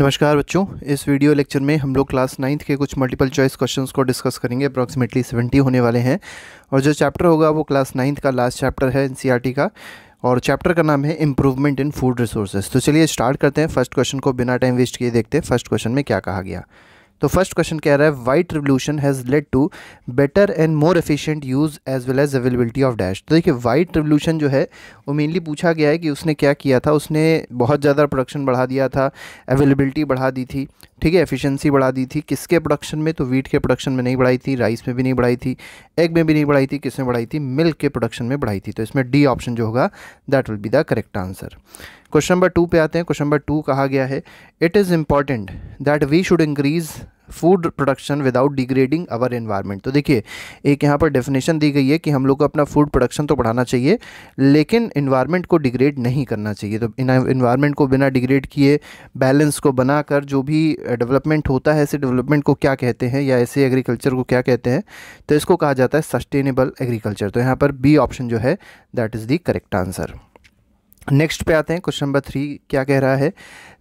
नमस्कार बच्चों इस वीडियो लेक्चर में हम लोग क्लास नाइन्थ के कुछ मल्टीपल चॉइस क्वेश्चंस को डिस्कस करेंगे अप्रॉक्सीमेटली सेवेंटी होने वाले हैं और जो चैप्टर होगा वो क्लास नाइन्थ का लास्ट चैप्टर है एनसीईआरटी e का और चैप्टर का नाम है इम्प्रूवमेंट इन फूड रिसोर्सेज तो चलिए स्टार्ट करते हैं फर्स्ट क्वेश्चन को बिना टाइम वेस्ट किए देखते हैं फर्स्ट क्वेश्चन में क्या कहा गया तो फर्स्ट क्वेश्चन कह रहा है white revolution has led to better and more efficient use as well as availability of dash तो देखिए वाइट रिवोल्यूशन जो है वो मेनली पूछा गया है कि उसने क्या किया था उसने बहुत ज़्यादा प्रोडक्शन बढ़ा दिया था अवेलेबिलिटी बढ़ा दी थी ठीक है एफिशिएंसी बढ़ा दी थी किसके प्रोडक्शन में तो वीट के प्रोडक्शन में नहीं बढ़ाई थी राइस में भी नहीं बढ़ाई थी एग में भी नहीं बढ़ाई थी किसने बढ़ाई थी मिल्क के प्रोडक्शन में बढ़ाई थी तो इसमें डी ऑप्शन जो होगा that will be the correct answer question number two पे आते हैं क्वेश्चन नंबर टू कहा गया है it is important that we should increase food production without degrading our environment तो देखिए एक यहाँ पर डेफिनेशन दी गई है कि हम लोग को अपना फूड प्रोडक्शन तो बढ़ाना चाहिए लेकिन इन्वायरमेंट को डिग्रेड नहीं करना चाहिए तो इन्वायरमेंट को बिना डिग्रेड किए बैलेंस को बनाकर जो भी डेवलपमेंट होता है ऐसे डेवलपमेंट को क्या कहते हैं या ऐसे एग्रीकल्चर को क्या कहते हैं तो इसको कहा जाता है सस्टेनेबल एग्रीकल्चर तो यहाँ पर बी ऑप्शन जो है that is the correct answer next पे आते हैं क्वेश्चन नंबर थ्री क्या कह रहा है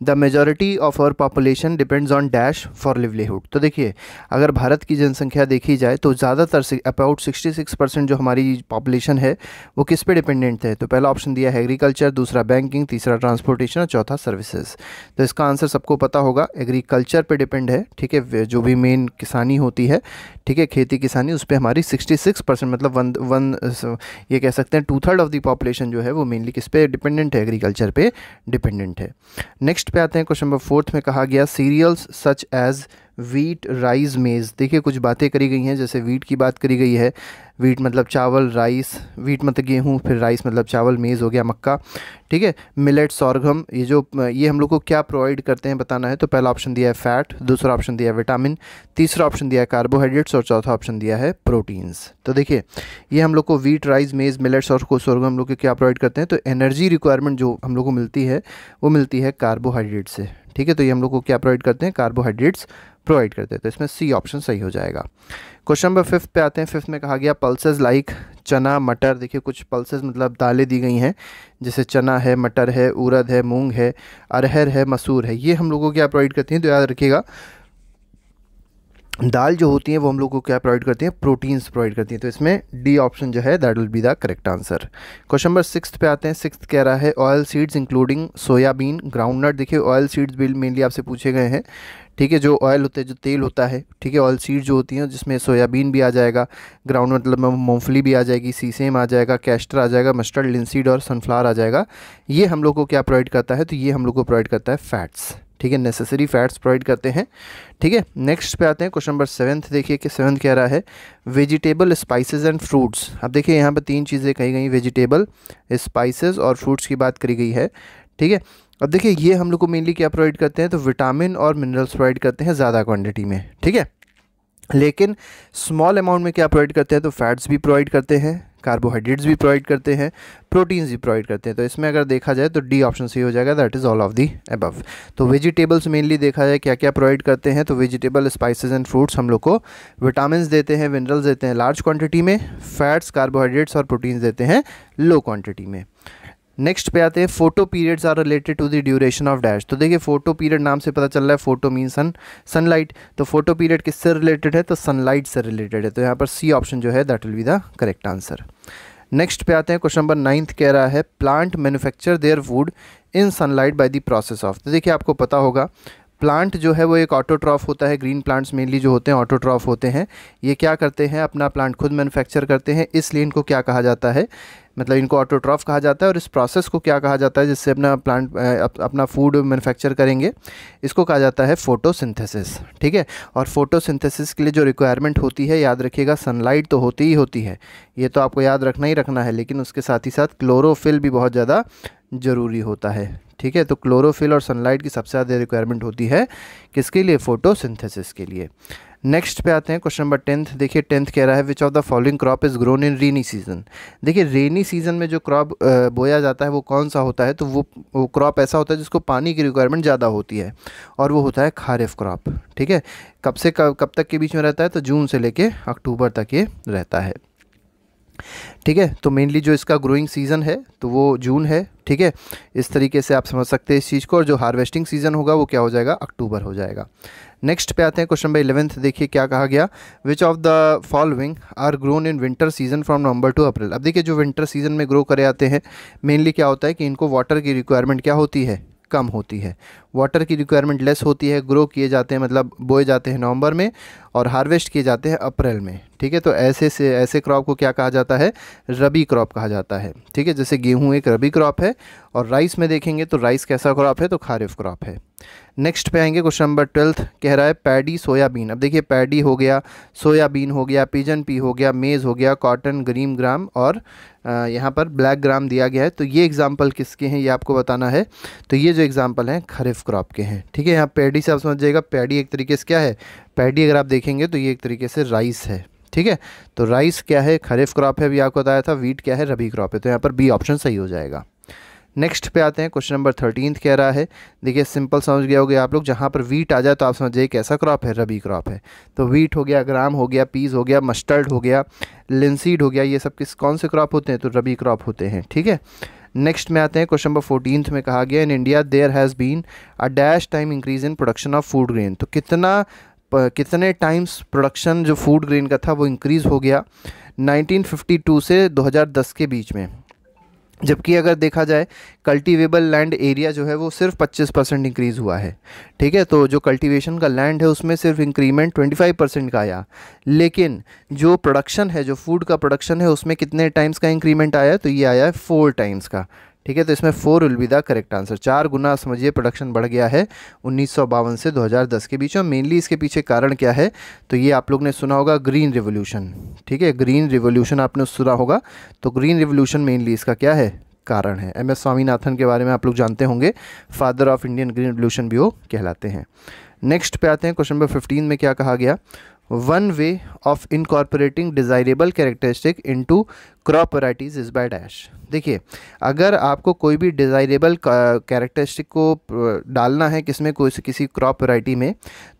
the majority of our population depends on dash for livelihood तो देखिए अगर भारत की जनसंख्या देखी जाए तो ज़्यादातर अबाउट सिक्सटी सिक्स परसेंट जो हमारी पॉपुलेशन है वो किस पे डिपेंडेंट है तो पहला ऑप्शन दिया है एग्रीकल्चर दूसरा बैंकिंग तीसरा ट्रांसपोर्टेशन और चौथा सर्विसेज तो इसका आंसर सबको पता होगा एग्रीकल्चर पर डिपेंड है ठीक है जो भी मेन किसानी होती है ठीक है खेती किसानी उस पर हमारी सिक्सटी सिक्स परसेंट मतलब वन वन ये कह सकते हैं two third of the population जो है वो मेनली किस पे डिपेंड डिपेंडेंट है एग्रीकल्चर पे डिपेंडेंट है नेक्स्ट पे आते हैं क्वेश्चन नंबर फोर्थ में कहा गया cereals such as wheat rice maize देखिए कुछ बातें करी गई हैं जैसे वीट की बात करी गई है वीट मतलब चावल राइस वीट मतलब गेहूँ फिर राइस मतलब चावल मेज़ हो गया मक्का ठीक है मिलेट सॉर्गम ये जो ये हम लोग को क्या प्रोवाइड करते हैं बताना है तो पहला ऑप्शन दिया है फ़ैट दूसरा ऑप्शन दिया है विटामिन तीसरा ऑप्शन दिया है कार्बोहाइड्रेट्स और चौथा ऑप्शन दिया है प्रोटीन्स तो देखिए ये हम लोग को वीट राइस मेज़ मिलेट्स और सॉर्गम हम लोग को क्या प्रोवाइड करते हैं तो एनर्जी रिक्वायरमेंट जो हम लोग को मिलती है वो मिलती है कार्बोहाइड्रेट से ठीक है तो ये हम लोग को क्या प्रोवाइड करते हैं कार्बोहाइड्रेट्स प्रोवाइड करते हैं तो इसमें सी ऑप्शन सही हो जाएगा क्वेश्चन नंबर फिफ्थ पे आते हैं फिफ्थ में कहा गया पल्सेज लाइक चना मटर देखिए कुछ पल्सेज मतलब दालें दी गई हैं जैसे चना है मटर है उड़द है मूंग है अरहर है मसूर है ये हम लोगों को क्या प्रोवाइड करती हैं तो याद रखिएगा दाल जो होती है वो हम लोग को क्या प्रोवाइड करती है प्रोटीन्स प्रोवाइड करती हैं तो इसमें डी ऑप्शन जो है that will be the correct answer question number six पे आते हैं सिक्स कह रहा है oil seeds including soybean groundnut देखिए ऑयल सीड्स बिल मेनली आपसे पूछे गए हैं ठीक है जो ऑयल होते हैं जो तेल होता है ठीक है ऑयल सीड जो होती हैं जिसमें सोयाबीन भी आ जाएगा ग्राउंड मतलब मूंगफली भी आ जाएगी सीसेम आ जाएगा कैस्टर आ जाएगा मस्टर्ड लिनसीड और सनफ्लावर आ जाएगा ये हम लोग को क्या प्रोवाइड करता है तो ये हम लोग को प्रोवाइड करता है फैट्स ठीक है नेसेसरी फैट्स प्रोवाइड करते हैं ठीक है नेक्स्ट पे आते हैं क्वेश्चन नंबर सेवन्थ देखिए कि सेवन्थ कह रहा है वेजिटेबल स्पाइसेस एंड फ्रूट्स अब देखिए यहाँ पर तीन चीज़ें कही गई वेजिटेबल स्पाइसेस और फ्रूट्स की बात करी गई है ठीक है अब देखिए ये हम लोग को मेनली क्या प्रोवाइड करते हैं तो विटामिन और मिनरल्स प्रोवाइड करते हैं ज़्यादा क्वान्टिटी में ठीक है लेकिन स्मॉल अमाउंट में क्या प्रोवाइड करते हैं तो फैट्स भी प्रोवाइड करते हैं कार्बोहाइड्रेट्स भी प्रोवाइड करते हैं प्रोटीन्स भी प्रोवाइड करते हैं तो इसमें अगर देखा जाए तो डी ऑप्शन सही हो जाएगा that is all of the above तो वेजिटेबल्स मेनली देखा जाए क्या क्या प्रोवाइड करते हैं तो वेजिटेबल स्पाइसेस एंड फ्रूट्स हम लोग को विटामिन देते हैं मिनरल्स देते हैं लार्ज क्वान्टिटी में फैट्स कार्बोहाइड्रेट्स और प्रोटीन्स देते हैं लो क्वान्टिटी में नेक्स्ट पे आते हैं photo periods are related to the duration of dash तो देखिए फोटो पीरियड नाम से पता चल रहा है फोटो मीन सन सनलाइट तो फोटो पीरियड किससे रिलेटेड है तो सनलाइट से रिलेटेड है तो यहाँ पर सी ऑप्शन जो है that will be the correct answer next पे आते हैं क्वेश्चन नंबर नाइन्थ कह रहा है plant manufacture their food in sunlight by the process of तो देखिए आपको पता होगा प्लांट जो है वो एक ऑटोट्रॉफ होता है ग्रीन प्लांट्स मेनली जो होते हैं ऑटोट्रॉफ होते हैं ये क्या करते हैं अपना प्लांट खुद मैन्युफैक्चर करते हैं इसलिए इनको क्या कहा जाता है मतलब इनको ऑटोट्रॉफ कहा जाता है और इस प्रोसेस को क्या कहा जाता है जिससे अपना प्लांट अप, अपना फूड मैन्युफैक्चर करेंगे इसको कहा जाता है फोटोसिंथेसिस ठीक है और फोटोसिंथेसिस के लिए जो रिक्वायरमेंट होती है याद रखिएगा सनलाइट तो होती ही होती है ये तो आपको याद रखना ही रखना है लेकिन उसके साथ ही साथ क्लोरोफिल भी बहुत ज़्यादा ज़रूरी होता है ठीक है तो क्लोरोफिल और सनलाइट की सबसे ज़्यादा रिक्वायरमेंट होती है किसके लिए फोटोसिंथेसिस के लिए नेक्स्ट पे आते हैं क्वेश्चन नंबर टेंथ देखिए टेंथ कह रहा है which of the following crop is grown in rainy season देखिए रेनी सीजन में जो क्रॉप बोया जाता है वो कौन सा होता है तो वो वो क्रॉप ऐसा होता है जिसको पानी की रिक्वायरमेंट ज़्यादा होती है और वो होता है खारिफ क्रॉप ठीक है कब से कब कब तक के बीच में रहता है तो जून से लेके अक्टूबर तक ये रहता है ठीक है तो मेनली जो इसका ग्रोइंग सीज़न है तो वो जून है ठीक है इस तरीके से आप समझ सकते हैं इस चीज़ को और जो हार्वेस्टिंग सीज़न होगा वो क्या हो जाएगा अक्टूबर हो जाएगा नेक्स्ट पे आते हैं क्वेश्चन नंबर इलेवंथ देखिए क्या कहा गया which of the following are grown in winter season from November to April अब देखिए जो विंटर सीजन में ग्रो करे आते हैं मेनली क्या होता है कि इनको वाटर की रिक्वायरमेंट क्या होती है कम होती है वाटर की रिक्वायरमेंट लेस होती है ग्रो किए जाते हैं मतलब बोए जाते हैं नवंबर में और हार्वेस्ट किए जाते हैं अप्रैल में ठीक है तो ऐसे से ऐसे क्रॉप को क्या कहा जाता है रबी क्रॉप कहा जाता है ठीक है जैसे गेहूँ एक रबी क्रॉप है और राइस में देखेंगे तो राइस कैसा क्रॉप है तो खारिफ क्रॉप है नेक्स्ट पे आएंगे क्वेश्चन नंबर ट्वेल्थ कह रहा है पैडी सोयाबीन अब देखिए पैडी हो गया सोयाबीन हो गया पिजन पी हो गया मेज़ हो गया कॉटन ग्रीन ग्राम और यहाँ पर ब्लैक ग्राम दिया गया है तो ये एग्ज़ाम्पल किसके हैं ये आपको बताना है तो ये जो एग्ज़ाम्पल हैं खरीफ क्रॉप के हैं ठीक है यहाँ पैडी से आप समझ जाएगा पैडी एक तरीके से क्या है पैडी अगर आप देखेंगे तो ये एक तरीके से राइस है ठीक है तो राइस क्या है खरीफ क्रॉप है अभी आपको बताया था वीट क्या है रबी क्रॉप है तो यहाँ पर बी ऑप्शन सही हो जाएगा नेक्स्ट पे आते हैं क्वेश्चन नंबर थर्टीन कह रहा है देखिए सिंपल समझ गया हो गया आप लोग जहाँ पर वीट आ जाए तो आप समझ जाइए कैसा क्रॉप है रबी क्रॉप है तो वीट हो गया ग्राम हो गया पीज हो गया मस्टर्ड हो गया लिंसीड हो गया ये सब किस कौन से क्रॉप होते हैं तो रबी क्रॉप होते हैं ठीक है नेक्स्ट में आते हैं क्वेश्चन नंबर फोर्टीन में कहा गया in India there has been a dash time increase in production of food grain तो कितना कितने टाइम्स प्रोडक्शन जो फूड ग्रेन का था वो इंक्रीज़ हो गया 1952 से 2010 के बीच में जबकि अगर देखा जाए कल्टीवेबल लैंड एरिया जो है वो सिर्फ 25 परसेंट इंक्रीज़ हुआ है ठीक है तो जो कल्टीवेशन का लैंड है उसमें सिर्फ इंक्रीमेंट 25 परसेंट का आया लेकिन जो प्रोडक्शन है जो फूड का प्रोडक्शन है उसमें कितने टाइम्स का इंक्रीमेंट आया तो ये आया है फोर टाइम्स का ठीक है तो इसमें four will be the correct answer चार गुना समझिए प्रोडक्शन बढ़ गया है उन्नीस से 2010 के बीच और मेनली इसके पीछे कारण क्या है तो ये आप लोग ने सुना होगा ग्रीन रिवोल्यूशन ठीक है ग्रीन रिवोल्यूशन आपने सुना होगा तो ग्रीन रिवोल्यूशन मेनली इसका क्या है कारण है एम एस स्वामीनाथन के बारे में आप लोग जानते होंगे father of Indian green revolution भी वो कहलाते हैं नेक्स्ट पे आते हैं क्वेश्चन नंबर फिफ्टीन में क्या कहा गया one way of incorporating desirable characteristic into crop varieties is by dash देखिए अगर आपको कोई भी डिजायरेबल कैरेक्टरिस्टिक को डालना है किसमें कोई किसी क्रॉप वराइटी में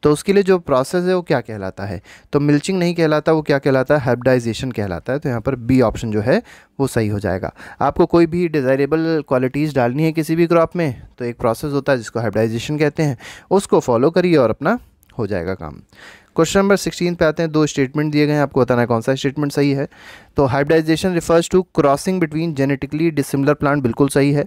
तो उसके लिए जो प्रोसेस है वो क्या कहलाता है तो मिल्चिंग नहीं कहलाता वो क्या कहलाता है hybridization कहलाता है तो यहाँ पर बी ऑप्शन जो है वो सही हो जाएगा आपको कोई भी डिज़ायरेबल क्वालिटीज़ डालनी है किसी भी क्रॉप में तो एक प्रोसेस होता है जिसको हाइब्रिडाइजेशन कहते हैं उसको फॉलो करिए और अपना हो जाएगा काम क्वेश्चन नंबर सिक्सटीन पे आते हैं दो स्टेटमेंट दिए गए हैं आपको बताना है कौन सा स्टेटमेंट सही है तो hybridization refers to crossing between genetically dissimilar plant बिल्कुल सही है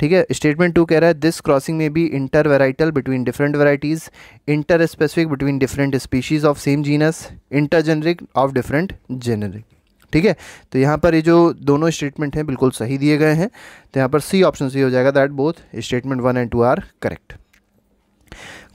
ठीक है स्टेटमेंट टू कह रहा है दिस क्रॉसिंग में भी inter varietal between different varieties inter specific between different species of same genus inter generic of different generic ठीक है तो यहाँ पर ये जो दोनों स्टेटमेंट हैं बिल्कुल सही दिए गए हैं तो यहाँ पर सी ऑप्शन सही हो जाएगा that both statement one and two are correct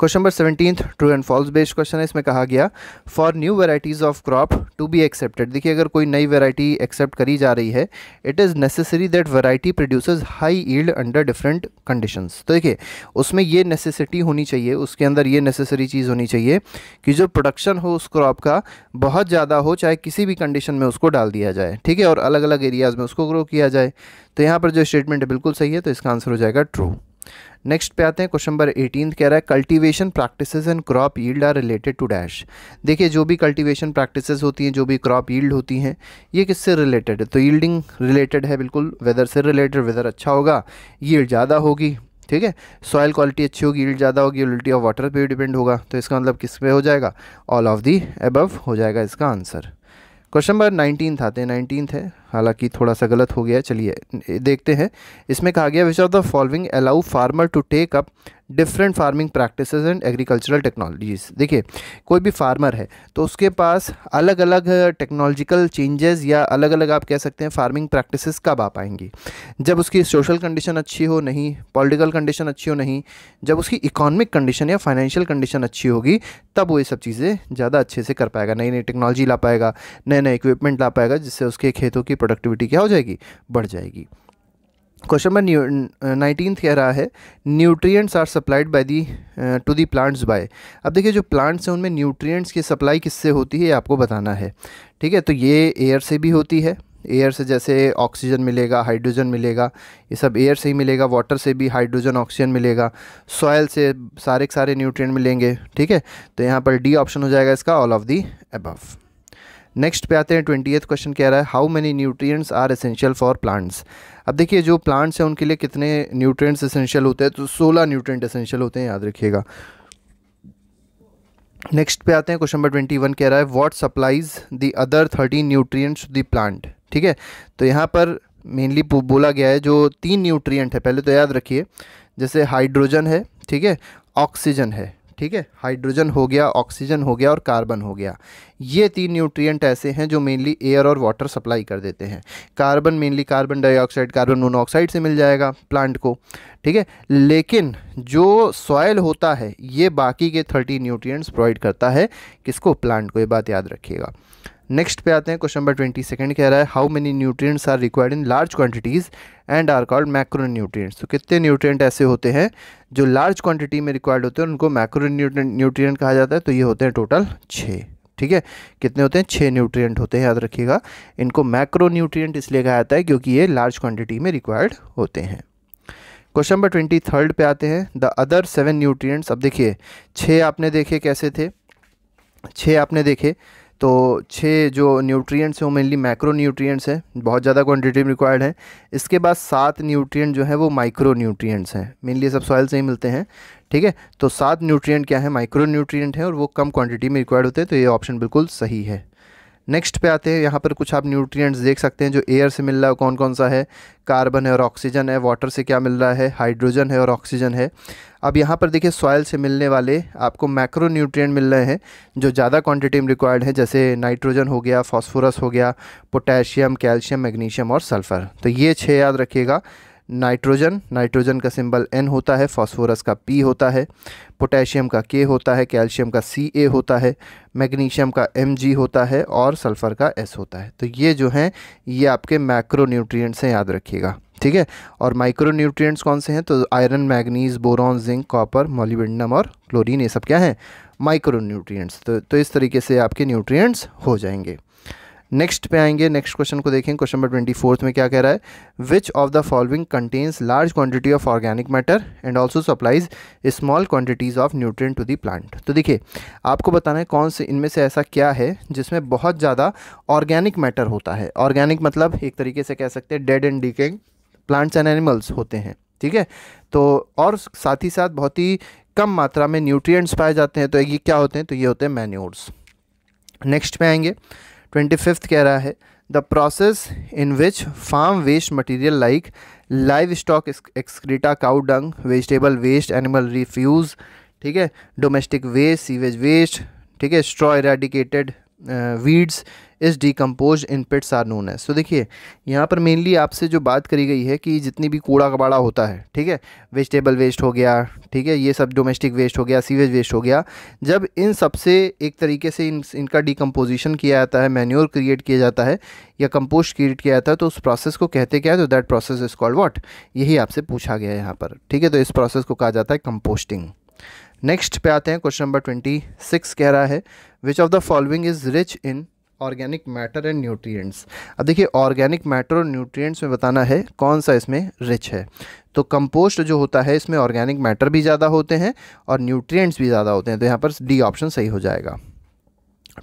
question number seventeen true and false based question है इसमें कहा गया for new varieties of crop to be accepted देखिए अगर कोई नई वेराइटी एक्सेप्ट करी जा रही है it is necessary that variety produce high yield under different conditions तो देखिए उसमें ये नेसेसिटी होनी चाहिए उसके अंदर ये नेसेसरी चीज़ होनी चाहिए कि जो प्रोडक्शन हो उस क्रॉप का बहुत ज़्यादा हो चाहे किसी भी कंडीशन में उसको डाल दिया जाए ठीक है और अलग अलग एरियाज़ में उसको ग्रो किया जाए तो यहाँ पर जो स्टेटमेंट है बिल्कुल सही है तो इसका आंसर हो जाएगा ट्रू नेक्स्ट पे आते हैं क्वेश्चन नंबर एटीन कह रहा है cultivation practices and crop yield are related to dash देखिए जो भी कल्टीवेशन प्रैक्टिसेस होती हैं जो भी क्रॉप यील्ड होती हैं ये किससे रिलेटेड है तो यील्डिंग रिलेटेड है बिल्कुल वेदर से रिलेटेड वेदर अच्छा होगा यील्ड ज़्यादा होगी ठीक है सॉयल क्वालिटी अच्छी होगी ईल्ड ज़्यादा होगी यूलिटी ऑफ वाटर पर डिपेंड होगा तो इसका मतलब किस पे हो जाएगा ऑल ऑफ दी एबव हो जाएगा इसका आंसर क्वेश्चन नंबर नाइनटीन आते हैं नाइनटीन है हालांकि थोड़ा सा गलत हो गया चलिए देखते हैं इसमें कहा गया which are the following allow farmer to take up different farming practice and agricultural technologies देखिए कोई भी फार्मर है तो उसके पास अलग अलग टेक्नोलॉजिकल चेंजेस या अलग अलग आप कह सकते हैं फार्मिंग प्रैक्टिस कब आ पाएंगी जब उसकी सोशल कंडीशन अच्छी हो नहीं पॉलिटिकल कंडीशन अच्छी हो नहीं जब उसकी इकोनॉमिक कंडीशन या फाइनेंशियल कंडीशन अच्छी होगी तब वो ये सब चीज़ें ज़्यादा अच्छे से कर पाएगा नई नई टेक्नोलॉजी ला पाएगा नए नए इक्विपमेंट ला पाएगा जिससे उसके खेतों की प्रोडक्टिविटी क्या हो जाएगी बढ़ जाएगी क्वेश्चन नंबर नाइनटीन कह रहा है nutrients are supplied by the to the plants by अब देखिए जो प्लांट्स हैं उनमें न्यूट्रिएंट्स की सप्लाई किससे होती है ये आपको बताना है ठीक है तो ये एयर से भी होती है एयर से जैसे ऑक्सीजन मिलेगा हाइड्रोजन मिलेगा ये सब एयर से ही मिलेगा वाटर से भी हाइड्रोजन ऑक्सीजन मिलेगा सॉयल से सारे सारे न्यूट्रिएंट मिलेंगे ठीक है तो यहाँ पर डी ऑप्शन हो जाएगा इसका all of the above next पे आते हैं ट्वेंटी क्वेश्चन कह रहा है how many nutrients are essential for plants अब देखिए जो प्लांट्स हैं उनके लिए कितने न्यूट्रिएंट्स एसेंशियल होते हैं तो सोलह न्यूट्रिएंट एसेंशियल होते हैं याद रखिएगा नेक्स्ट पे आते हैं क्वेश्चन नंबर ट्वेंटी वन कह रहा है what supplies the other thirteen nutrients the plant ठीक है तो यहाँ पर मेनली बोला गया है जो तीन न्यूट्रियट है पहले तो याद रखिए जैसे हाइड्रोजन है ठीक है ऑक्सीजन है ठीक है हाइड्रोजन हो गया ऑक्सीजन हो गया और कार्बन हो गया ये तीन न्यूट्रिएंट ऐसे हैं जो मेनली एयर और वाटर सप्लाई कर देते हैं carbon mainly carbon dioxide carbon monoxide से मिल जाएगा प्लांट को ठीक है लेकिन जो सॉयल होता है ये बाकी के थर्टी न्यूट्रिएंट्स प्रोवाइड करता है किसको प्लांट को ये बात याद रखिएगा नेक्स्ट पे आते हैं क्वेश्चन नंबर ट्वेंटी सेकेंड कह रहा है how many nutrients are required in large quantities and are called macro nutrients तो कितने न्यूट्रिएंट ऐसे होते हैं जो लार्ज क्वांटिटी में रिक्वायर्ड होते हैं उनको मैक्रो न्यूट्रिएंट कहा जाता है तो ये होते हैं टोटल छः ठीक है कितने होते हैं छः न्यूट्रियट होते हैं याद रखिएगा इनको मैक्रो न्यूट्रियट इसलिए कहा जाता है क्योंकि ये लार्ज क्वांटिटी में रिक्वायर्ड होते हैं क्वेश्चन नंबर ट्वेंटी थर्ड पे आते हैं द अदर सेवन न्यूट्रियट्स अब देखिए छः आपने देखे कैसे थे छः आपने देखे तो छः जो न्यूट्रिएंट्स हैं वो मेनली माइक्रो न्यूट्रिएंट्स हैं बहुत ज़्यादा क्वांटिटी में रिक्वायर्ड है इसके बाद सात न्यूट्रिएंट जो है वो माइक्रो न्यूट्रिएंट्स हैं मेनली सब सॉइल से ही मिलते हैं ठीक है तो सात न्यूट्रिएंट क्या है माइक्रो न्यूट्रिएंट है और वो कम क्वांटिटी में रिक्वायर्ड होते हैं तो ये ऑप्शन बिल्कुल सही है नेक्स्ट पे आते हैं यहाँ पर कुछ आप न्यूट्रिएंट्स देख सकते हैं जो एयर से मिल रहा है कौन कौन सा है कार्बन है और ऑक्सीजन है वाटर से क्या मिल रहा है हाइड्रोजन है और ऑक्सीजन है अब यहाँ पर देखिए सॉयल से मिलने वाले आपको मैक्रो न्यूट्रिएंट मिल रहे हैं जो ज़्यादा क्वांटिटी में रिक्वायर्ड है जैसे नाइट्रोजन हो गया फॉस्फोरस हो गया पोटेशियम कैल्शियम मैग्नीशियम और सल्फ़र तो ये छः याद रखिएगा नाइट्रोजन नाइट्रोजन का सिंबल एन होता है फास्फोरस का पी होता है पोटेशियम का के होता है कैल्शियम का सी ए होता है मैग्नीशियम का एम जी होता है और सल्फ़र का एस होता है तो ये जो हैं ये आपके मैक्रो न्यूट्रियट्स हैं याद रखिएगा ठीक है और माइक्रो न्यूट्रियट्स कौन से हैं तो iron manganese boron zinc copper molybdenum और क्लोरीन ये सब क्या हैं माइक्रो न्यूट्रियट्स तो, तो इस तरीके से आपके न्यूट्रियट्स हो जाएंगे नेक्स्ट पे आएंगे नेक्स्ट क्वेश्चन को देखें क्वेश्चन नंबर ट्वेंटी फोर्थ में क्या कह रहा है which of the following contains large quantity of organic matter and also supplies small quantities of nutrient to the plant तो देखिए आपको बताना है कौन से इनमें से ऐसा क्या है जिसमें बहुत ज़्यादा ऑर्गेनिक मैटर होता है ऑर्गेनिक मतलब एक तरीके से कह सकते हैं dead and decaying plants and animals होते हैं ठीक है तो और साथ ही साथ बहुत ही कम मात्रा में न्यूट्रियट्स पाए जाते हैं तो ये क्या होते हैं तो ये होते हैं मैन्योर्स नेक्स्ट पे आएंगे ट्वेंटी फिफ्थ कह रहा है the process in which farm waste material like livestock excreta cow dung vegetable waste animal refuse ठीक है डोमेस्टिक वेस्ट सीवेज वेस्ट ठीक है straw eradicated weeds is decompose in pits are known as so देखिए यहाँ पर mainly आपसे जो बात करी गई है कि जितनी भी कूड़ा कबाड़ा होता है ठीक है वेजिटेबल वेस्ट हो गया ठीक है ये सब डोमेस्टिक वेस्ट हो गया सीवेज वेस्ट हो गया जब इन सबसे एक तरीके से इन इनका डिकम्पोजिशन किया जाता है मैन्योर क्रिएट किया जाता है या कंपोस्ट क्रिएट किया जाता है तो उस प्रोसेस को कहते क्या है तो that process is called what यही आपसे पूछा गया है यहाँ पर ठीक है तो इस प्रोसेस को कहा जाता है कंपोस्टिंग नेक्स्ट पे आते हैं क्वेश्चन नंबर ट्वेंटी सिक्स कह रहा है which of the following is rich in organic matter and nutrients अब देखिए ऑर्गेनिक मैटर और न्यूट्रिएंट्स में बताना है कौन सा इसमें रिच है तो कंपोस्ट जो होता है इसमें ऑर्गेनिक मैटर भी ज़्यादा होते हैं और न्यूट्रिएंट्स भी ज़्यादा होते हैं तो यहाँ पर डी ऑप्शन सही हो जाएगा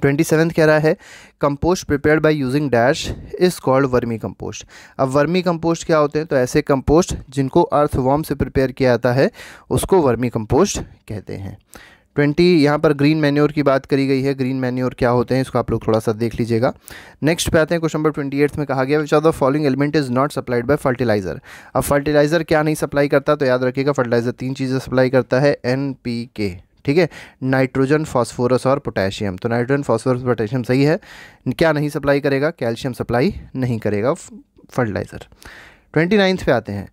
ट्वेंटी सेवन कह रहा है compost prepare by using dash is called vermi compost अब वर्मी कंपोस्ट क्या होते हैं तो ऐसे कंपोस्ट जिनको अर्थवॉर्म से प्रिपेयर किया जाता है उसको वर्मी कंपोस्ट कहते हैं ट्वेंटी यहाँ पर ग्रीन मैन्योर की बात करी गई है ग्रीन मैन्योर क्या होते हैं इसको आप लोग थोड़ा सा देख लीजिएगा नेक्स्ट पे आते हैं क्वेश्चन नंबर ट्वेंटी एट्थ में कहा गया which are the following element is not supplied by fertiliser अब फर्टिलाइज़र क्या नहीं सप्लाई करता तो याद रखिएगा फर्टिलाइज़र तीन चीज़ें सप्लाई करता है एन पी के ठीक है नाइट्रोजन फॉस्फोरस और पोटेशियम तो नाइट्रोजन फॉस्फोरस पोटेशियम सही है क्या नहीं सप्लाई करेगा कैल्शियम सप्लाई नहीं करेगा फर्टिलाइज़र ट्वेंटी नाइन्थ पे आते हैं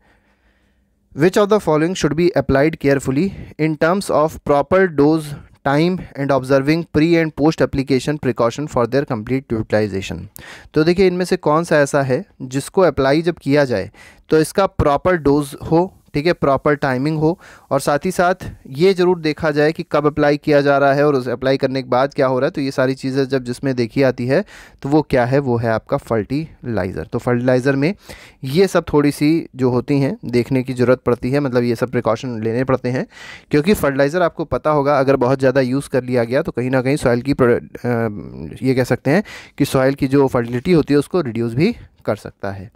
Which of the following should be applied carefully in terms of proper dose, time and observing pre and post application precaution for their complete utilisation तो देखिए इनमें से कौन सा ऐसा है जिसको अप्लाई जब किया जाए तो इसका प्रॉपर डोज हो ठीक है प्रॉपर टाइमिंग हो और साथ ही साथ ये ज़रूर देखा जाए कि कब अप्लाई किया जा रहा है और उस अप्लाई करने के बाद क्या हो रहा है तो ये सारी चीज़ें जब जिसमें देखी आती है तो वो क्या है वो है आपका फर्टिलाइज़र तो फर्टिलाइज़र में ये सब थोड़ी सी जो होती हैं देखने की ज़रूरत पड़ती है मतलब ये सब प्रिकॉशन लेने पड़ते हैं क्योंकि फर्टिलाइज़र आपको पता होगा अगर बहुत ज़्यादा यूज़ कर लिया गया तो कहीं ना कहीं सॉइल की ये कह सकते हैं कि सॉइल की जो फर्टिलिटी होती है उसको रिड्यूस भी कर सकता है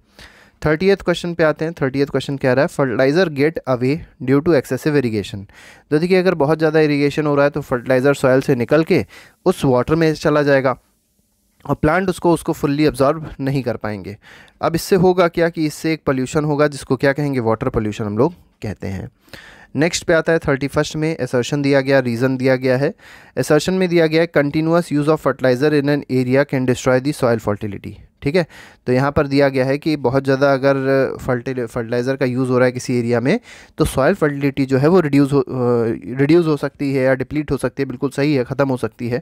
एथ क्वेश्चन पे आते हैं एथ क्वेश्चन कह रहा है fertiliser get away due to excessive irrigation तो देखिए अगर बहुत ज़्यादा इरीगेशन हो रहा है तो फर्टिलाइज़र सॉयल से निकल के उस वाटर में चला जाएगा और प्लांट उसको उसको फुल्ली अब्जॉर्ब नहीं कर पाएंगे अब इससे होगा क्या कि इससे एक पोल्यूशन होगा जिसको क्या कहेंगे वाटर पोल्यूशन हम लोग कहते हैं नेक्स्ट पे आता है थर्टी फर्स्ट में एसर्शन दिया गया रीज़न दिया गया है एसर्शन में दिया गया है continuous use of fertiliser in an area can destroy the soil fertility ठीक है तो यहाँ पर दिया गया है कि बहुत ज़्यादा अगर फर्टिल फर्टिलाइज़र का यूज़ हो रहा है किसी एरिया में तो सॉयल फर्टिलिटी जो है वो रिड्यूस हो रिड्यूस हो सकती है या डिप्लीट हो सकती है बिल्कुल सही है ख़त्म हो सकती है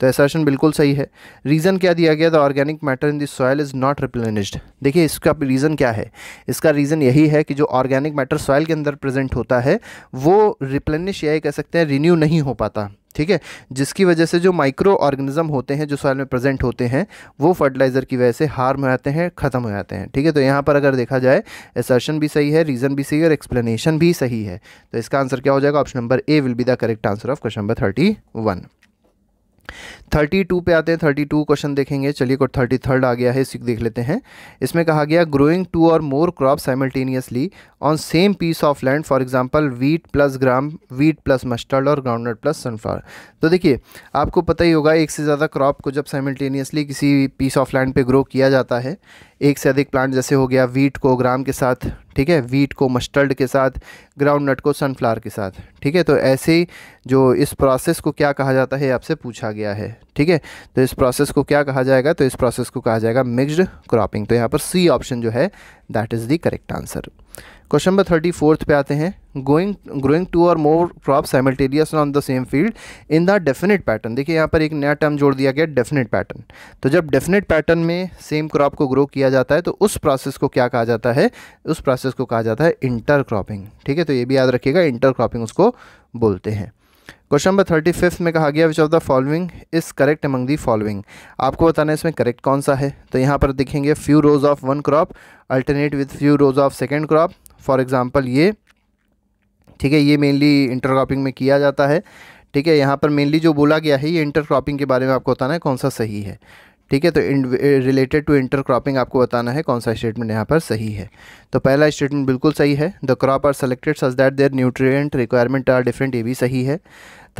तो एसर्शन बिल्कुल सही है रीज़न क्या दिया गया था organic matter in this soil is not replenished देखिए इसका रीज़न क्या है इसका रीज़न यही है कि जो ऑर्गेनिक मैटर सॉयल के अंदर प्रेजेंट होता है वो रिप्लेनिश या कह सकते हैं रिन्यू नहीं हो पाता ठीक है जिसकी वजह से जो माइक्रो ऑर्गेनिज्म होते हैं जो सॉइल में प्रेजेंट होते हैं वो फर्टिलाइज़र की वजह से हार्म हो जाते हैं ख़त्म हो जाते हैं ठीक है तो यहाँ पर अगर देखा जाए एसर्शन भी सही है रीज़न भी सही है और एक्सप्लेनेशन भी सही है तो इसका आंसर क्या हो जाएगा option number A will be the correct answer of question number thirty one thirty two पे आते हैं थर्टी टू क्वेश्चन देखेंगे चलिए थर्टी थर्ड आ गया है इसी देख लेते हैं इसमें कहा गया growing two or more crop simultaneously on same piece of land for example wheat plus gram wheat plus mustard or groundnut plus sunflower तो देखिए आपको पता ही होगा एक से ज़्यादा क्रॉप को जब साइमल्टेनियसली किसी पीस ऑफ लैंड पर ग्रो किया जाता है एक से अधिक प्लांट जैसे हो गया वीट को ग्राम के साथ ठीक है वीट को मस्टर्ड के साथ ग्राउंड नट को सनफ्लावर के साथ ठीक है तो ऐसे ही जो इस प्रोसेस को क्या कहा जाता है आपसे पूछा गया है ठीक है तो इस प्रोसेस को क्या कहा जाएगा तो इस प्रोसेस को कहा जाएगा मिक्सड क्रॉपिंग तो यहाँ पर सी ऑप्शन जो है that is the correct answer question number thirty fourth पे आते हैं going growing two or more crops simultaneously on the same field in the definite pattern देखिए यहाँ पर एक नया टर्म जोड़ दिया गया definite pattern तो जब definite pattern में same crop को grow किया जाता है तो उस process को क्या कहा जाता है उस process को कहा जाता है intercropping ठीक है तो ये भी याद रखिएगा intercropping उसको बोलते हैं क्वेश्चन नंबर थर्टी फिफ्थ में कहा गया which of the following is correct among the following आपको बताना है इसमें करेक्ट कौन सा है तो यहाँ पर देखेंगे few rows of one crop alternate with few rows of second crop for example ये ठीक है ये मेनली इंटरक्रॉपिंग में किया जाता है ठीक है यहाँ पर मेनली जो बोला गया है ये इंटरक्रॉपिंग के बारे में आपको बताना है कौन सा सही है ठीक है तो रिलेटेड टू इंटर क्रॉपिंग आपको बताना है कौन सा स्टेटमेंट यहाँ पर सही है तो पहला स्टेटमेंट बिल्कुल सही है the crop are selected such that their nutrient requirement are different ये भी सही है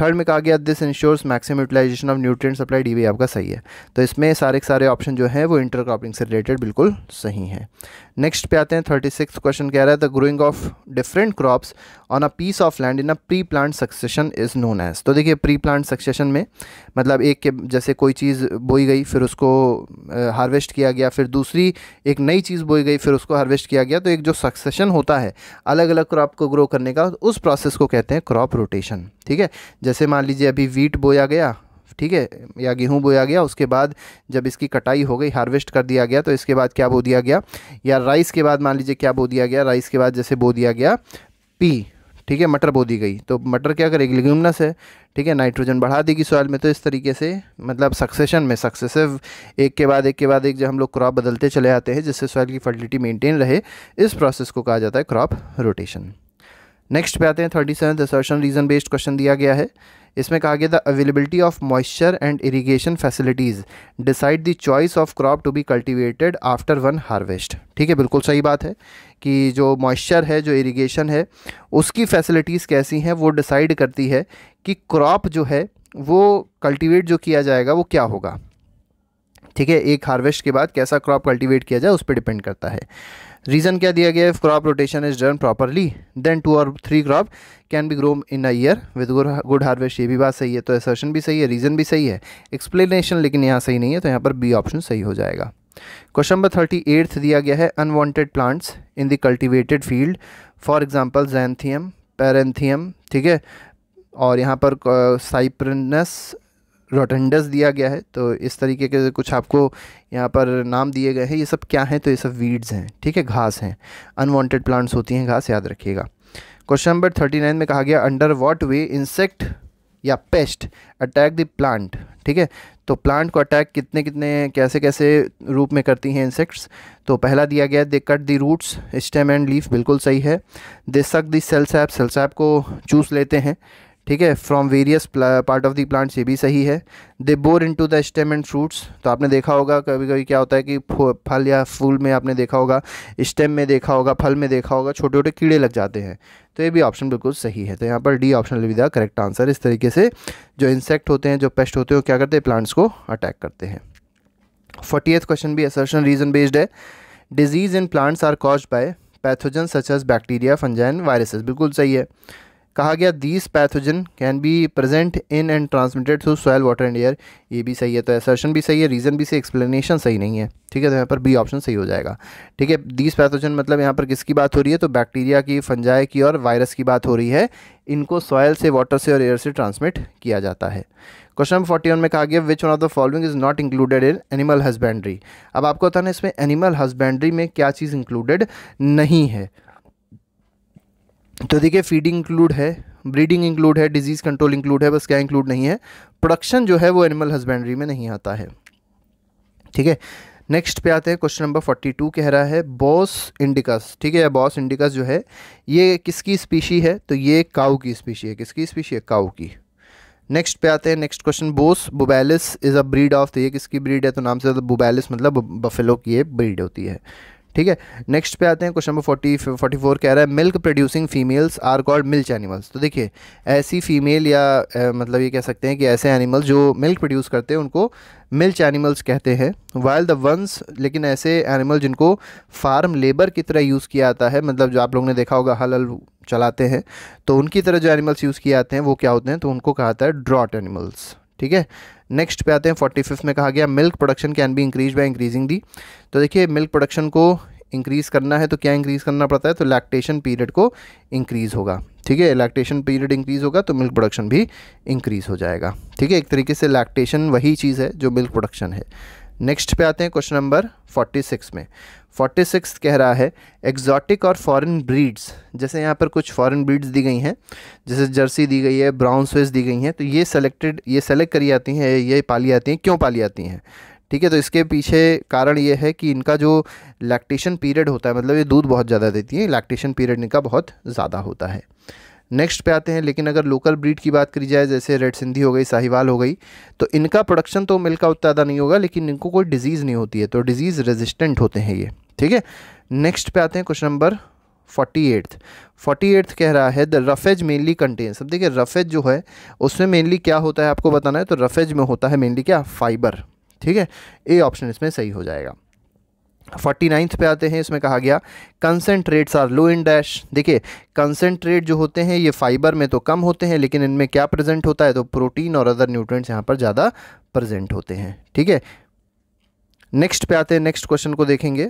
थर्ड में कहा गया this ensures maximum utilisation of nutrient supplied D भी आपका सही है तो इसमें सारे सारे ऑप्शन जो है वो इंटर क्रॉपिंग से रिलेटेड बिल्कुल सही है नेक्स्ट पे आते हैं थर्टी सिक्स क्वेश्चन कह रहा है the growing of different crops on a piece of land in a pre plant succession is known as तो देखिए प्री प्लांट सक्सेशन में मतलब एक के जैसे कोई चीज़ बोई गई फिर उसको हार्वेस्ट किया गया फिर दूसरी एक नई चीज़ बोई गई फिर उसको हार्वेस्ट किया गया तो एक जो सक्सेशन होता है अलग अलग क्रॉप को ग्रो करने का उस प्रोसेस को कहते हैं क्रॉप रोटेशन ठीक है जैसे मान लीजिए अभी वीट बोया गया ठीक है या गेहूँ बोया गया उसके बाद जब इसकी कटाई हो गई हार्वेस्ट कर दिया गया तो इसके बाद क्या बो दिया गया या राइस के बाद मान लीजिए क्या बो दिया गया राइस के बाद जैसे बो दिया गया पी ठीक है मटर बो दी गई तो मटर क्या करेगी लिग्यूमनस है ठीक है नाइट्रोजन बढ़ा देगी सॉइल में तो इस तरीके से मतलब सक्सेशन में सक्सेसिव एक के बाद एक के बाद एक जो हम लोग क्रॉप बदलते चले आते हैं जिससे सॉइल की फर्टिलिटी मेंटेन रहे इस प्रोसेस को कहा जाता है क्रॉप रोटेशन नेक्स्ट पे आते हैं thirty seven reason based question दिया गया है इसमें कहा गया था availability of moisture and irrigation facilities decide the choice of crop to be cultivated after one harvest ठीक है बिल्कुल सही बात है कि जो मॉइस्चर है जो इरीगेशन है उसकी फैसिलिटीज़ कैसी हैं वो डिसाइड करती है कि क्रॉप जो है वो कल्टिवेट जो किया जाएगा वो क्या होगा ठीक है एक हार्वेस्ट के बाद कैसा क्रॉप कल्टीवेट किया जाए उस पर डिपेंड करता है रीज़न क्या दिया गया if crop rotation is done properly then two or three crop can be grow in a year with good harvest ये भी बात सही है तो एसर्शन भी सही है रीज़न भी सही है एक्सप्लेनेशन लेकिन यहाँ सही नहीं है तो यहाँ पर बी ऑप्शन सही हो जाएगा क्वेश्चन नंबर थर्टी एट्थ दिया गया है unwanted plants in the cultivated field for example xanthium parthenium ठीक है और यहाँ पर साइप्रनस uh, रोटेंडस दिया गया है तो इस तरीके के कुछ आपको यहाँ पर नाम दिए गए हैं ये सब क्या हैं तो ये सब वीड्स हैं ठीक है घास हैं अनवांटेड प्लांट्स होती हैं घास याद रखिएगा क्वेश्चन नंबर थर्टी नाइन में कहा गया अंडर वॉट वे इंसेक्ट या पेस्ट अटैक द प्लांट ठीक है तो प्लांट को अटैक कितने कितने कैसे कैसे रूप में करती हैं इंसेक्ट्स तो पहला दिया गया they cut the roots stem and leaf बिल्कुल सही है दे सक दी सेल्सैप सेल्सैप को चूस लेते हैं ठीक है from various part of the plants ये भी सही है they bore into the stem and fruits तो आपने देखा होगा कभी कभी क्या होता है कि फल या फूल में आपने देखा होगा स्टेम में देखा होगा फल में देखा होगा छोटे छोटे कीड़े लग जाते हैं तो ये भी ऑप्शन बिल्कुल सही है तो यहाँ पर D option will correct answer इस तरीके से जो इंसेक्ट होते हैं जो पेस्ट होते हैं वो क्या करते हैं प्लांट्स को अटैक करते हैं फोर्टी क्वेश्चन भी असर्शन रीजन बेस्ड है disease in plants are cause by pathogen such as bacteria fungi viruses बिल्कुल सही है कहा गया these pathogen can be present in and transmitted through soil water and air ये भी सही है तो एसर्शन भी सही है रीज़न भी सही एक्सप्लेनेशन सही नहीं है ठीक है तो यहाँ पर बी ऑप्शन सही हो जाएगा ठीक है दीज पैथोजन मतलब यहाँ पर किसकी बात हो रही है तो बैक्टीरिया की फंजाई की और वायरस की बात हो रही है इनको सॉयल से वाटर से और एयर से ट्रांसमिट किया जाता है क्वेश्चन नंबर फोर्टी में कहा गया which one of the following is not included in animal husbandry अब आपको बताना इसमें एनिमल हस्बेंड्री में क्या चीज़ इंक्लूडेड नहीं है तो देखिए फीडिंग इंक्लूड है ब्रीडिंग इंक्लूड है डिजीज़ कंट्रोल इंक्लूड है बस क्या इंक्लूड नहीं है प्रोडक्शन जो है वो एनिमल हस्बेंड्री में नहीं आता है ठीक है नेक्स्ट पे आते हैं क्वेश्चन नंबर फोर्टी टू कह रहा है बॉस इंडिकस ठीक है या बॉस इंडिकस जो है ये किसकी स्पीशी है तो ये काउ की स्पीशी है किसकी स्पीशी है काऊ की नेक्स्ट पे आते हैं next question Bos bubalis is a breed of तो ये किसकी ब्रीड है तो नाम से बुबैलिस मतलब बफेलो की ये ब्रीड होती है ठीक है नेक्स्ट पे आते हैं question number forty forty four कह रहा है milk producing females are called milch animals तो देखिए ऐसी फीमेल या ए, मतलब ये कह सकते हैं कि ऐसे एनिमल्स जो मिल्क प्रोड्यूस करते हैं उनको मिल्च एनिमल्स कहते हैं वाइल द वंस लेकिन ऐसे एनिमल जिनको फार्म लेबर की तरह यूज़ किया जाता है मतलब जो आप लोग ने देखा होगा हल हल चलाते हैं तो उनकी तरह जो एनिमल्स यूज़ किए जाते हैं वो क्या होते हैं तो उनको कहा जाता है ड्रॉट एनिमल्स ठीक है नेक्स्ट पे आते हैं फोर्टी फिफ्थ में कहा गया milk production can be increase by increasing the तो देखिए मिल्क प्रोडक्शन को इंक्रीज़ करना है तो क्या इंक्रीज़ करना पड़ता है तो लैक्टेशन पीरियड को इंक्रीज़ होगा ठीक है लैक्टेशन पीरियड इंक्रीज़ होगा तो मिल्क प्रोडक्शन भी इंक्रीज़ हो जाएगा ठीक है एक तरीके से लैक्टेशन वही चीज़ है जो मिल्क प्रोडक्शन है नेक्स्ट पे आते हैं क्वेश्चन नंबर 46 में 46 कह रहा है एग्जॉटिक और फॉरेन ब्रीड्स जैसे यहाँ पर कुछ फॉरेन ब्रीड्स दी गई हैं जैसे जर्सी दी गई है ब्राउन स्विस दी गई हैं तो ये सेलेक्टेड ये सेलेक्ट करी जाती हैं ये पाली जाती हैं क्यों पाली जाती हैं ठीक है तो इसके पीछे कारण ये है कि इनका जो लैक्टेशन पीरियड होता है मतलब ये दूध बहुत ज़्यादा देती है लैक्टेशन पीरियड इनका बहुत ज़्यादा होता है नेक्स्ट पे आते हैं लेकिन अगर लोकल ब्रीड की बात करी जाए जैसे रेड सिंधी हो गई साहिवाल हो गई तो इनका प्रोडक्शन तो मिल्क का उतना नहीं होगा लेकिन इनको कोई डिजीज़ नहीं होती है तो डिजीज़ रेजिस्टेंट होते हैं ये ठीक है नेक्स्ट पे आते हैं question number forty eighth forty eighth कह रहा है द रफेज मेनली कंटेन अब देखिए रफेज जो है उसमें मेनली क्या होता है आपको बताना है तो रफेज में होता है मेनली क्या फाइबर ठीक है ए ऑप्शन इसमें सही हो जाएगा फोर्टी नाइन्थ पे आते हैं इसमें कहा गया concentrates are low in dash देखिए कंसेंट्रेट जो होते हैं ये फाइबर में तो कम होते हैं लेकिन इनमें क्या प्रेजेंट होता है तो प्रोटीन और अदर न्यूट्रिएंट्स यहाँ पर ज़्यादा प्रेजेंट होते हैं ठीक है नेक्स्ट पे आते हैं नेक्स्ट क्वेश्चन को देखेंगे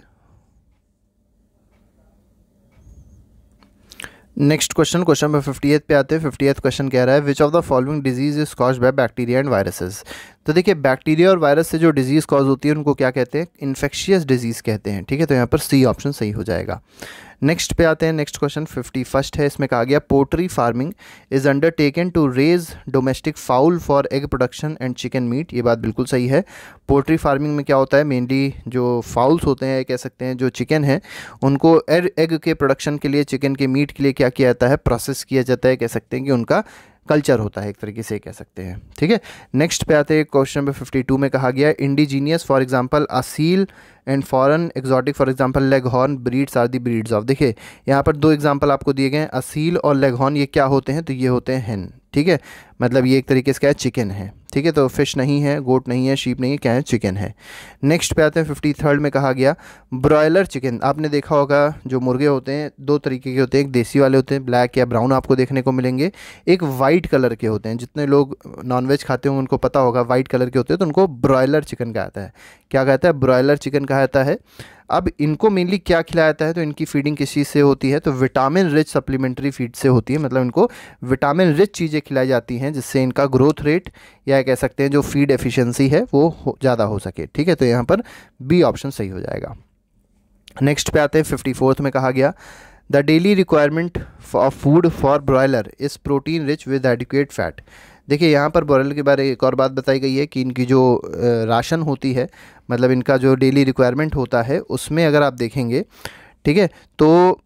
next question question number fifty पे आते हैं फिफ्टी क्वेश्चन कह रहा है which of the following disease is cause by bacteria and viruses तो देखिए बैक्टीरिया और वायरस से जो डिजीज़ कॉज होती है उनको क्या कहते हैं इन्फेक्शियस डिजीज़ कहते हैं ठीक है तो यहाँ पर सी ऑप्शन सही हो जाएगा नेक्स्ट पे आते हैं नेक्स्ट क्वेश्चन फिफ्टी फर्स्ट है इसमें कहा गया poultry farming is undertaken to raise domestic fowl for egg production and chicken meat ये बात बिल्कुल सही है पोल्ट्री फार्मिंग में क्या होता है मेनली जो फाउल्स होते हैं कह सकते हैं जो चिकन है उनको एग के प्रोडक्शन के लिए चिकन के मीट के लिए क्या किया जाता है प्रोसेस किया जाता है कह सकते हैं कि उनका कल्चर होता है एक तरीके से कह सकते हैं ठीक है नेक्स्ट पे आते हैं क्वेश्चन नंबर फिफ्टी टू में कहा गया indigenous for example Aseel and foreign exotic for example leghorn breeds are the breeds of देखिए यहाँ पर दो एग्जांपल आपको दिए गए हैं असील और लेगहॉर्न ये क्या होते हैं तो ये होते हैं हेन ठीक है मतलब ये एक तरीके से क्या है चिकन है ठीक है तो फिश नहीं है गोट नहीं है शीप नहीं है क्या है चिकन है नेक्स्ट पे आते हैं फिफ्टी थर्ड में कहा गया ब्रॉयलर चिकन आपने देखा होगा जो मुर्गे होते हैं दो तरीके के होते हैं एक देसी वाले होते हैं ब्लैक या ब्राउन आपको देखने को मिलेंगे एक वाइट कलर के होते हैं जितने लोग नॉनवेज खाते होंगे उनको पता होगा वाइट कलर के होते हैं तो उनको ब्रॉयलर चिकन कहता है क्या कहता है ब्रॉयलर चिकन कहता है अब इनको मेनली क्या खिलाया जाता है तो इनकी फीडिंग किस चीज़ से होती है तो विटामिन रिच सप्लीमेंट्री फीड से होती है मतलब इनको विटामिन रिच चीज़ें खिलाई जाती हैं जिससे इनका ग्रोथ रेट या कह सकते हैं जो फीड एफिशिएंसी है वो ज़्यादा हो सके ठीक है तो यहाँ पर बी ऑप्शन सही हो जाएगा नेक्स्ट पे आते हैं फिफ्टी फोर्थ में कहा गया the daily requirement of food for broiler is protein rich with adequate fat देखिए यहाँ पर बोरेल के बारे एक और बात बताई गई है कि इनकी जो राशन होती है मतलब इनका जो डेली रिक्वायरमेंट होता है उसमें अगर आप देखेंगे ठीक है तो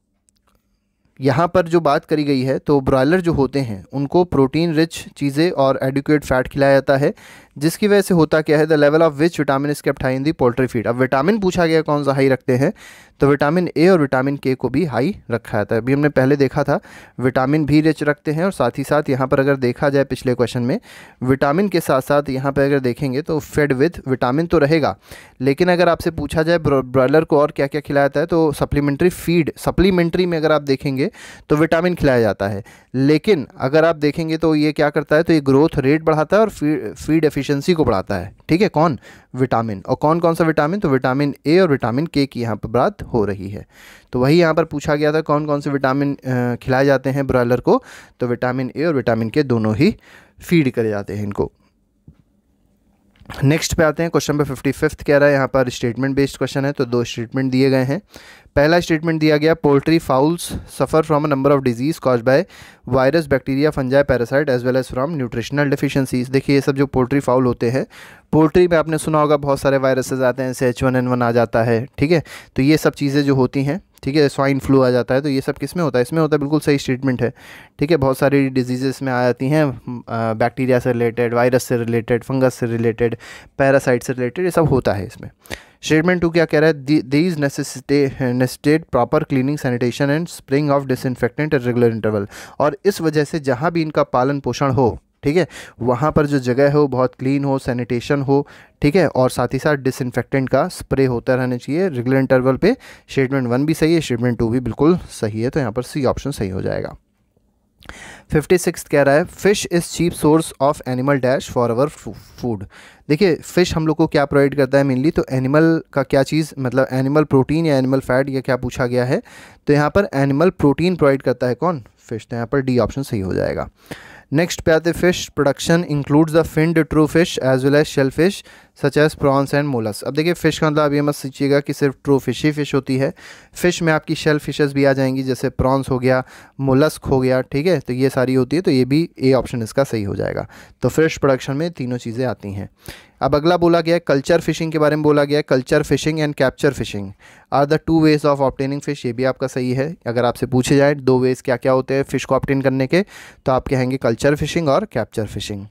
यहाँ पर जो बात करी गई है तो ब्रॉयलर जो होते हैं उनको प्रोटीन रिच चीज़ें और एडिक्वेट फैट खिलाया जाता है जिसकी वजह से होता क्या है the level of which vitamin is kept high in the poultry feed अब विटामिन पूछा गया कौन सा हाई रखते हैं तो विटामिन ए और विटामिन के को भी हाई रखा जाता है अभी हमने पहले देखा था विटामिन भी रिच रखते हैं और साथ ही साथ यहाँ पर अगर देखा जाए पिछले क्वेश्चन में विटामिन के साथ साथ यहाँ पर अगर देखेंगे तो फेड विथ विटामिन तो रहेगा लेकिन अगर आपसे पूछा जाए ब्रॉयलर को और क्या क्या खिलाया जाता है तो सप्लीमेंट्री फीड सप्लीमेंट्री में अगर आप देखेंगे तो विटामिन खिलाया जाता है लेकिन अगर आप देखेंगे तो ये क्या करता है तो ये ग्रोथ रेट बढ़ाता है और फीड फीड एफिशिएंसी को बढ़ाता है ठीक है कौन विटामिन और कौन कौन सा विटामिन तो विटामिन ए और विटामिन के की यहाँ पर बात हो रही है तो वही यहाँ पर पूछा गया था कौन कौन से विटामिन खिलाए जाते हैं ब्रॉयलर को तो विटामिन ए और विटामिन के दोनों ही फीड करे जाते हैं इनको नेक्स्ट पे आते हैं क्वेश्चन नंबर फिफ्टी फिफ्थ कह रहा है यहाँ पर स्टेटमेंट बेस्ड क्वेश्चन है तो दो स्टेटमेंट दिए गए हैं पहला स्टेटमेंट दिया गया poultry fowls suffer from number of disease cause by virus bacteria fungi parasite as well as from nutritional deficiencies देखिए ये सब जो पोल्ट्री फाउल होते हैं पोल्ट्री में आपने सुना होगा बहुत सारे वायरसेज आते हैं जैसे एच वन एन वन आ जाता है ठीक है तो ये सब चीज़ें जो होती हैं ठीक है स्वाइन फ्लू आ जाता है तो ये सब किस में होता है इसमें होता है बिल्कुल सही स्टेटमेंट है ठीक है बहुत सारी डिजीजेस में आ जाती हैं बैक्टीरिया से रिलेटेड वायरस से रिलेटेड फंगस से रिलेटेड पैरासाइट से रिलेटेड ये सब होता है इसमें स्टेटमेंट टू क्या कह रहा है these necessitated proper cleaning sanitation and spring of disinfectant at regular interval और इस वजह से जहाँ भी इनका पालन पोषण हो ठीक है वहाँ पर जो जगह है वो बहुत क्लीन हो सैनिटेशन हो ठीक है और साथ ही साथ डिसइनफेक्टेंट का स्प्रे होता रहना चाहिए रेगुलर इंटरवल पे स्टेटमेंट वन भी सही है स्टेटमेंट टू भी बिल्कुल सही है तो यहाँ पर सी ऑप्शन सही हो जाएगा फिफ्टी सिक्स कह रहा है fish is cheap source of animal dash for our food देखिए फ़िश हम लोग को क्या प्रोवाइड करता है मेनली तो एनिमल का क्या चीज़ मतलब एनिमल प्रोटीन या एनिमल फैट या क्या पूछा गया है तो यहाँ पर एनिमल प्रोटीन प्रोवाइड करता है कौन फ़िश तो यहाँ पर डी ऑप्शन सही हो जाएगा Next pathy fish production includes the finned true fish as well as shellfish. Such as prawns and molluscs अब देखिए फ़िश का मतलब अभी मत सीचिएगा कि सिर्फ ट्रू फिश ही फ़िश होती है फ़िश में आपकी शेल फिशेस भी आ जाएंगी जैसे प्रॉन्स हो गया मोलस्क हो गया ठीक है तो ये सारी होती है तो ये भी ए ऑप्शन इसका सही हो जाएगा तो फिश प्रोडक्शन में तीनों चीज़ें आती हैं अब अगला बोला गया है कल्चर फिशिंग के बारे में बोला गया है culture fishing and capture fishing are the two ways of obtaining fish ये भी आपका सही है अगर आपसे पूछे जाए दो वेज़ क्या क्या होते हैं फ़िश को ऑप्टेन करने के तो आप कहेंगे कल्चर फिशिंग और कैप्चर फिशिंग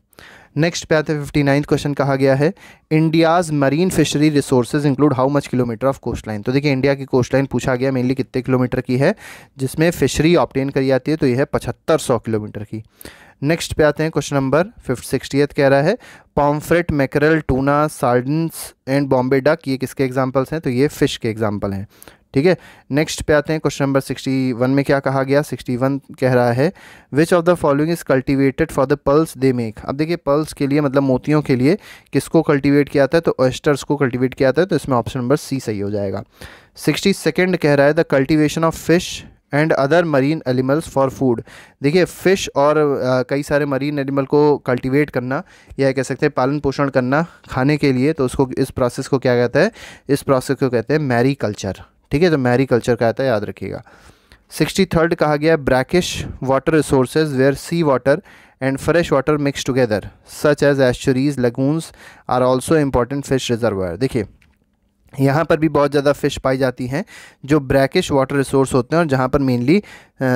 नेक्स्ट पे आते हैं फिफ्टी नाइन्थ क्वेश्चन कहा गया है India's marine fishery resources include how much kilometre of coastline तो देखिए इंडिया की कोस्ट लाइन पूछा गया मेनली कितने किलोमीटर की है जिसमें फिशरी ऑप्टेन करी जाती है तो यह है पचहत्तर सौ किलोमीटर की नेक्स्ट पे आते हैं क्वेश्चन नंबर फिफ्थ सिक्सटी कह रहा है pomfret mackerel tuna sardines and Bombay duck ये किसके एग्जाम्पल्स हैं तो ये फ़िश के एग्जाम्पल हैं ठीक है नेक्स्ट पे आते हैं क्वेश्चन नंबर सिक्सटी वन में क्या कहा गया सिक्सटी वन कह रहा है which of the following is cultivated for the pulse they make अब देखिए पल्स के लिए मतलब मोतियों के लिए किसको कल्टिवेट किया जाता है तो ऑयस्टर्स को कल्टिवेट किया जाता है तो इसमें ऑप्शन नंबर सी सही हो जाएगा सिक्सटी सेकेंड कह रहा है the cultivation of fish and other marine animals for food देखिए फ़िश और आ, कई सारे मरीन एनिमल को कल्टिवेट करना या कह सकते हैं पालन पोषण करना खाने के लिए तो उसको इस प्रोसेस को क्या कहते हैं इस प्रोसेस को कहते हैं मैरी कल्चर ठीक है तो मैरी कल्चर का आता है याद रखिएगा सिक्सटी थर्ड कहा गया brackish water resources where sea water and fresh water mix together such as estuaries lagoons are also important fish reservoir देखिए यहाँ पर भी बहुत ज़्यादा फ़िश पाई जाती हैं जो ब्रैकिश वाटर रिसोर्स होते हैं और जहाँ पर मेनली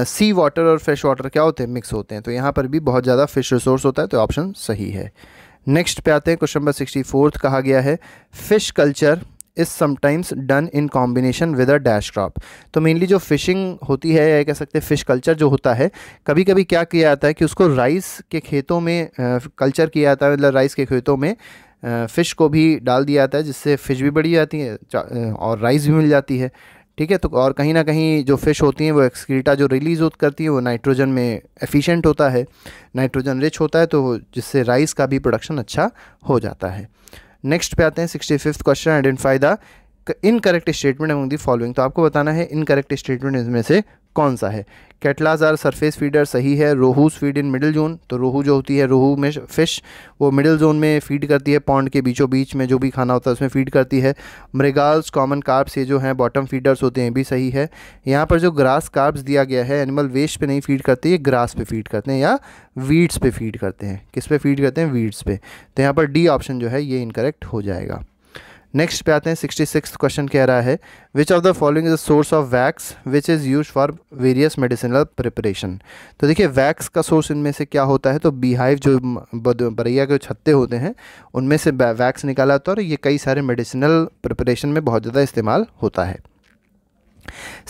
सी वाटर और फ्रेश वाटर क्या होते हैं मिक्स होते हैं तो यहाँ पर भी बहुत ज़्यादा फ़िश रिसोर्स होता है तो ऑप्शन सही है नेक्स्ट पे आते हैं क्वेश्चन नंबर सिक्सटी फोर्थ कहा गया है fish culture is sometimes done in combination with a dash crop तो मेनली जो फिशिंग होती है या कह सकते हैं फ़िश कल्चर जो होता है कभी कभी क्या किया जाता है कि उसको राइस के खेतों में कल्चर किया जाता है मतलब राइस के खेतों में फ़िश को भी डाल दिया जाता है जिससे फ़िश भी बढ़ी जाती है और राइस भी मिल जाती है ठीक है तो और कहीं ना कहीं जो फ़िश होती हैं वो एक्सक्रीटा जो रिलीज़ करती हैं वो नाइट्रोजन में एफिशिएंट होता है नाइट्रोजन रिच होता है तो जिससे राइस का भी प्रोडक्शन अच्छा हो जाता है नेक्स्ट पे आते हैं sixty fifth question identify the incorrect statement among the following तो आपको बताना है इनकरेक्ट स्टेटमेंट इसमें से कौन सा है कैटलाज आर सरफेस फीडर सही है rohus feed in middle zone तो रोहू जो होती है रोहू में फ़िश वो मिडिल जोन में फीड करती है पॉन्ड के बीचों बीच में जो भी खाना होता है उसमें फीड करती है मृगाल्स कॉमन कार्ब्स ये जो हैं बॉटम फीडर्स होते हैं भी सही है यहाँ पर जो ग्रास कार्ब्स दिया गया है एनिमल वेस्ट पे नहीं फीड करते ये ग्रास पे फीड करते हैं या वीड्स पे फीड करते हैं किस पे फीड करते हैं वीड्स पे तो यहाँ पर डी ऑप्शन जो है ये इनकरेक्ट हो जाएगा नेक्स्ट पे आते हैं सिक्सटी सिक्स क्वेश्चन कह रहा है which of the following is a source of wax which is use for various medicinal preparation तो देखिए वैक्स का सोर्स इनमें से क्या होता है तो बीहाइव जो बरैया के छत्ते होते हैं उनमें से वैक्स निकाला होता है और ये कई सारे मेडिसिनल प्रिपरेशन में बहुत ज़्यादा इस्तेमाल होता है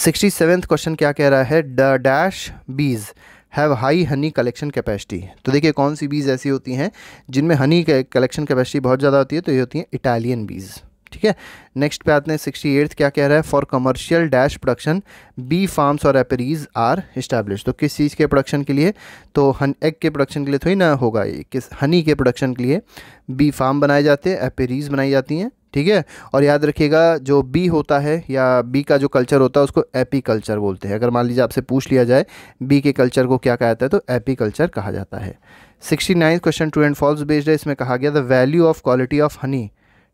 सिक्सटी सेवेंथ क्वेश्चन क्या कह रहा है the dash bees have high honey collection capacity तो देखिए कौन सी बीज ऐसी होती हैं जिनमें हनी कलेक्शन कैपेसिटी बहुत ज़्यादा होती है तो ये होती हैं इटालियन बीज़ ठीक है नेक्स्ट पे आते हैं सिक्सटी एट्थ क्या कह रहा है for commercial dash production bee farms और एपरीज आर इस्टेब्लिश तो किस चीज़ के प्रोडक्शन के लिए तो हन एग के प्रोडक्शन के लिए थोड़ी ना होगा ये किस हनी के प्रोडक्शन के लिए बी फार्म बनाए जाते हैं एपेरीज बनाई जाती हैं ठीक है और याद रखिएगा जो बी होता है या बी का जो कल्चर होता है उसको एपी कल्चर बोलते हैं अगर मान लीजिए आपसे पूछ लिया जाए बी के कल्चर को क्या कहा जाता है तो एपी कल्चर कहा जाता है sixty question true and false based है इसमें कहा गया the value of quality of honey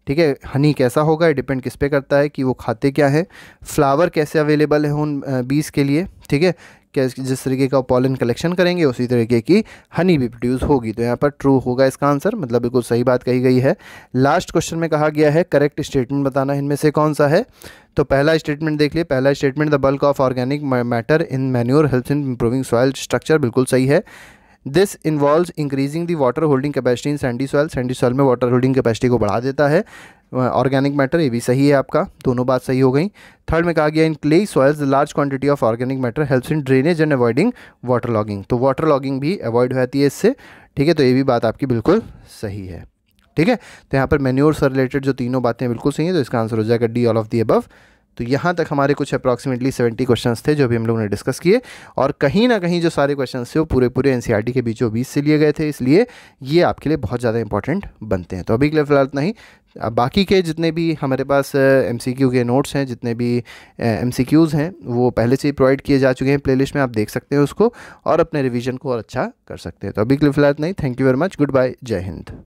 ठीक है हनी कैसा होगा ये डिपेंड किस पे करता है कि वो खाते क्या है फ्लावर कैसे अवेलेबल है उन बीज के लिए ठीक है जिस तरीके का पॉलन कलेक्शन करेंगे उसी तरीके की हनी भी प्रोड्यूस होगी तो यहाँ पर ट्रू होगा इसका आंसर मतलब बिल्कुल सही बात कही गई है लास्ट क्वेश्चन में कहा गया है करेक्ट स्टेटमेंट बताना इनमें से कौन सा है तो पहला स्टेटमेंट देख लिए पहला statement the bulk of organic matter in manure health in improving soil structure बिल्कुल सही है this involve increasing the water holding capacity in sandy soil sandy soil में वाटर होल्डिंग कैपेसिटी को बढ़ा देता है ऑर्गेनिक मैटर ये भी सही है आपका दोनों बात सही हो गई थर्ड में कहा गया in clay soils the large quantity of organic matter helps in drainage and avoiding water logging तो वाटर लॉगिंग भी अवॉइड हो जाती है इससे ठीक है तो ये भी बात आपकी बिल्कुल सही है ठीक है तो यहाँ पर मेन्योर से रिलेटेड जो तीनों बातें बिल्कुल सही हैं तो इसका आंसर हो जाएगा D all of the above तो यहाँ तक हमारे कुछ अप्रॉक्सीमेटली सेवेंटी क्वेश्चन थे जो भी हम लोगों ने डिस्कस किए और कहीं ना कहीं जो सारे क्वेश्चन थे वो पूरे पूरे एन के बीचों बीच से लिए गए थे इसलिए ये आपके लिए बहुत ज़्यादा इंपॉर्टेंट बनते हैं तो अभी के लिए फ़िलहाल इतना ही अब बाकी के जितने भी हमारे पास एम के नोट्स हैं जितने भी एम हैं वो पहले से ही प्रोवाइड किए जा चुके हैं प्ले में आप देख सकते हैं उसको और अपने रिविज़न को और अच्छा कर सकते हैं तो अभी के लिए फ़िलहाल नहीं thank you very much good bye जय हिंद